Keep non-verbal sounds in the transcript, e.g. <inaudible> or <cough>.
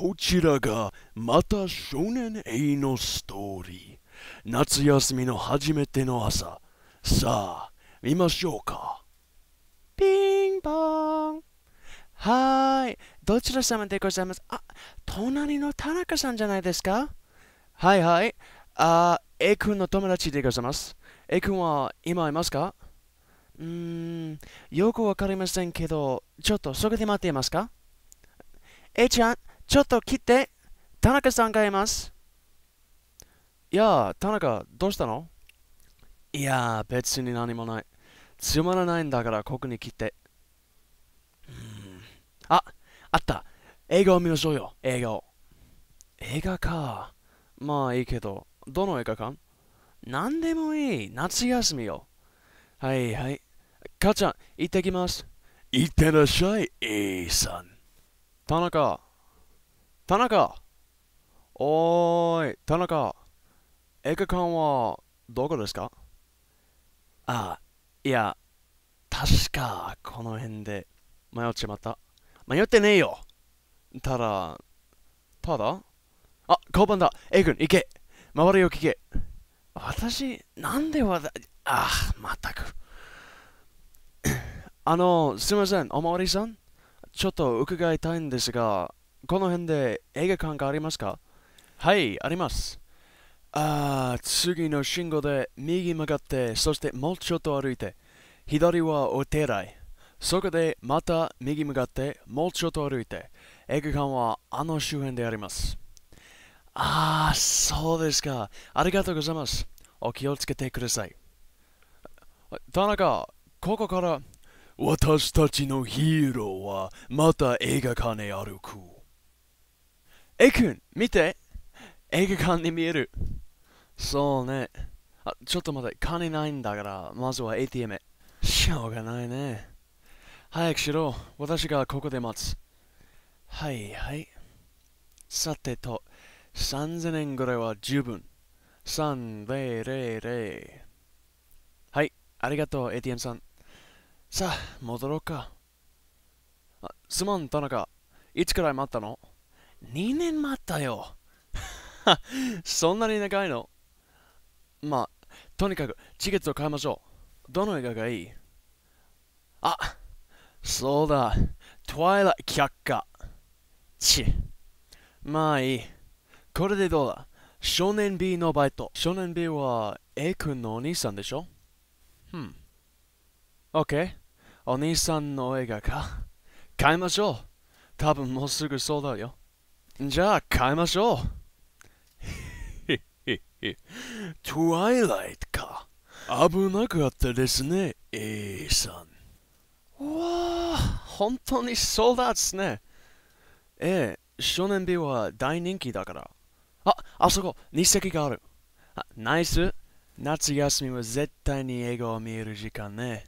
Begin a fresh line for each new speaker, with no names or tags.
こちらがまた少年 A のストーリー夏休みの初めての朝さあ見ましょうかピンポーンはーいどちら様でございますあ隣の田中さんじゃないですかはいはいあ A 君の友達でございます A 君は今いますかうーんよくわかりませんけどちょっとそこで待っていますか A ちゃんちょっと来て田中さんがいますいや田中、どうしたのいや別に何もない。つまらないんだから、ここに来て。うん、あ、あった。映画を見ましょうよ、映画を。映画か。まあいいけど、どの映画館何でもいい。夏休みよ。はいはい。母ちゃん、行ってきます。行ってらっしゃい、A さん。田中。田中おーい、田中映画館はどこですかあ、いや、確かこの辺で迷っちまった。迷ってねえよただ、ただあ、交番だ !A 君、行け周りを聞け私、なんでわざ、ああ、まったく。あの、すみません、おまわりさんちょっと伺いたいんですが、この辺で映画館がありますかはい、あります。あー、次の信号で右曲がって、そしてもうちょっと歩いて、左はお寺へ。そこでまた右向かってもうちょっと歩いて映画館はあの周辺でありますああそうですかありがとうございますお気をつけてください田中ここから私たちのヒーローはまた映画館へ歩くえくん見て映画館に見えるそうね。あ、ちょっと待って、金ないんだから、まずは ATM へ。しょうがないね。早くしろ、私がここで待つ。はいはい。さてと、3000円ぐらいは十分。3000。はい、ありがとう、ATM さん。さあ、戻ろうか。あ、すまん、田中。いつくらい待ったの2年待ったよ <laughs> そんなに長いのまあ、とにかくチケットを買いましょう。どの映画がいいあ、そうだ。トワイラ却下。ち。まあいい。これでどうだ少年 B のバイト。少年 B は A 君のお兄さんでしょうん。OK。お兄さんの映画か。買いましょう。多分もうすぐそうだよ。じゃあ買いましょう。へへへ。トワイライトか。危なかったですね、A さん。うわあ、本当にそうだっすね。ええ、少年 B は大人気だから。あ、あそこ、日席がある。あ、ナイス。夏休みは絶対に映画を見る時間ね。